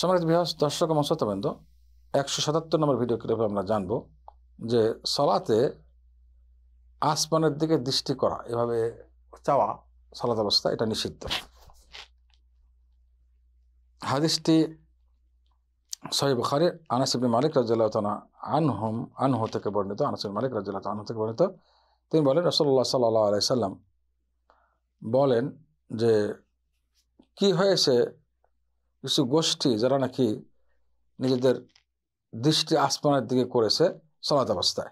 সমাজ বিহাস দর্শক এবং শ্রোতাবৃন্দ একশো সাতাত্তর নম্বর ভিডিও ক্লিপে আমরা জানব যে সলাতে আসমানের দিকে দৃষ্টি করা এভাবে চাওয়া সলাত অবস্থা এটা নিষিদ্ধ হাদিসটি সহিব খারে আনাস মালিক রাজিয়াল্লাহু তাআলা আনহুম থেকে বর্ণিত আনাসিব মালিক রাজিয়াল্লাহু তাআলা থেকে বর্ণিত তিনি বলেন রাসূলুল্লাহ সাল্লাল্লাহু সাল্লাম বলেন যে কি হয়েছে কিছু গোষ্ঠী যারা নাকি নিজেদের দৃষ্টি আসমানের দিকে করেছে সলাত অবস্থায়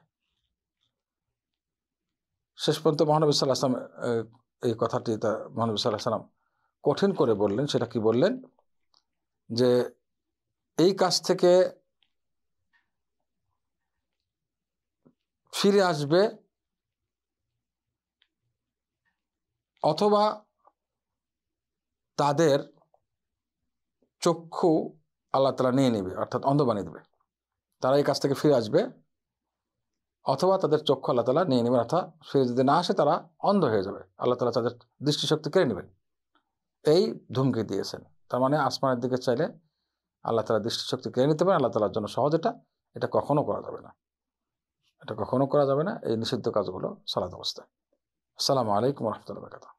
শেষ পর্যন্ত মহানবী সাল্লাহ আসলাম এই কথাটি তা মহানবী সাল্লাহ সালাম কঠিন করে বললেন সেটা কি বললেন যে এই কাজ থেকে ফিরে আসবে অথবা তাদের চক্ষু আল্লাহ তালা নিয়ে নেবে অর্থাৎ অন্ধ বানিয়ে দেবে তারা এই কাছ থেকে ফিরে আসবে অথবা তাদের চক্ষু আল্লাহ তালা নিয়ে নেবেন অর্থাৎ ফিরে যদি না আসে তারা অন্ধ হয়ে যাবে আল্লাহ তালা তাদের দৃষ্টিশক্তি কেড়ে নেবেন এই ধুমকি দিয়েছেন তার মানে আসমানের দিকে চাইলে আল্লাহ তালা দৃষ্টিশক্তি কেড়ে নিতে পারেন আল্লাহ তালার জন্য সহজ এটা এটা কখনও করা যাবে না এটা কখনও করা যাবে না এই নিষিদ্ধ কাজগুলো সালাদ অবস্থায় আসসালামু আলাইকুম রহমতুল্লাহ